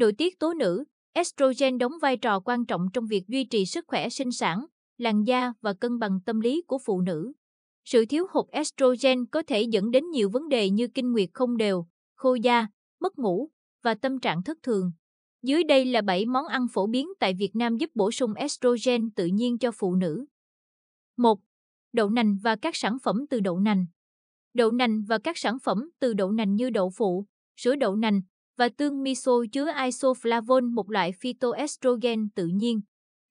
Nội tiết tố nữ, estrogen đóng vai trò quan trọng trong việc duy trì sức khỏe sinh sản, làn da và cân bằng tâm lý của phụ nữ. Sự thiếu hụt estrogen có thể dẫn đến nhiều vấn đề như kinh nguyệt không đều, khô da, mất ngủ và tâm trạng thất thường. Dưới đây là 7 món ăn phổ biến tại Việt Nam giúp bổ sung estrogen tự nhiên cho phụ nữ. 1. Đậu nành và các sản phẩm từ đậu nành. Đậu nành và các sản phẩm từ đậu nành như đậu phụ, sữa đậu nành, và tương miso chứa isoflavone một loại phytoestrogen tự nhiên.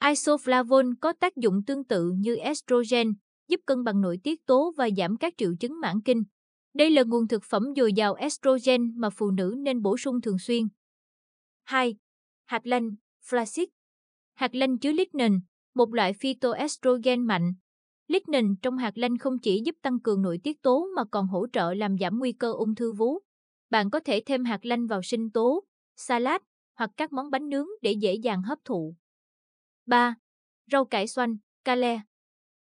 Isoflavone có tác dụng tương tự như estrogen, giúp cân bằng nội tiết tố và giảm các triệu chứng mãn kinh. Đây là nguồn thực phẩm dồi dào estrogen mà phụ nữ nên bổ sung thường xuyên. 2. Hạt lanh, flaxseed. Hạt lanh chứa lignin, một loại phytoestrogen mạnh. Lignin trong hạt lanh không chỉ giúp tăng cường nội tiết tố mà còn hỗ trợ làm giảm nguy cơ ung thư vú. Bạn có thể thêm hạt lanh vào sinh tố, salad hoặc các món bánh nướng để dễ dàng hấp thụ. 3. Rau cải xoăn, kale.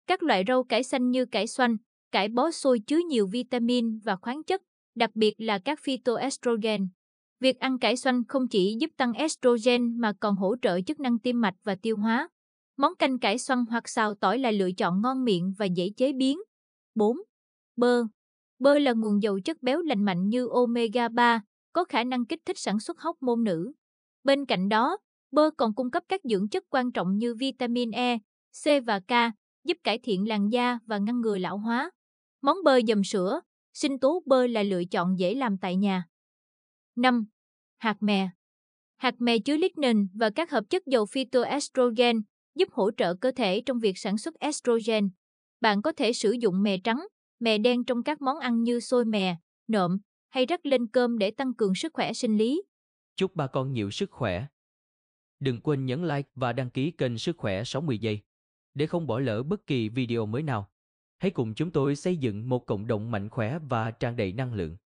Các loại rau cải xanh như cải xoăn, cải bó xôi chứa nhiều vitamin và khoáng chất, đặc biệt là các phytoestrogen. Việc ăn cải xoăn không chỉ giúp tăng estrogen mà còn hỗ trợ chức năng tim mạch và tiêu hóa. Món canh cải xoăn hoặc xào tỏi là lựa chọn ngon miệng và dễ chế biến. 4. Bơ Bơ là nguồn dầu chất béo lành mạnh như omega 3, có khả năng kích thích sản xuất hóc môn nữ. Bên cạnh đó, bơ còn cung cấp các dưỡng chất quan trọng như vitamin E, C và K, giúp cải thiện làn da và ngăn ngừa lão hóa. Món bơ dầm sữa, sinh tố bơ là lựa chọn dễ làm tại nhà. 5. Hạt mè Hạt mè chứa lignin và các hợp chất dầu phytoestrogen, giúp hỗ trợ cơ thể trong việc sản xuất estrogen. Bạn có thể sử dụng mè trắng, mè đen trong các món ăn như xôi mè, nộm hay rắc lên cơm để tăng cường sức khỏe sinh lý. Chúc bà con nhiều sức khỏe. Đừng quên nhấn like và đăng ký kênh Sức khỏe 60 giây để không bỏ lỡ bất kỳ video mới nào. Hãy cùng chúng tôi xây dựng một cộng đồng mạnh khỏe và tràn đầy năng lượng.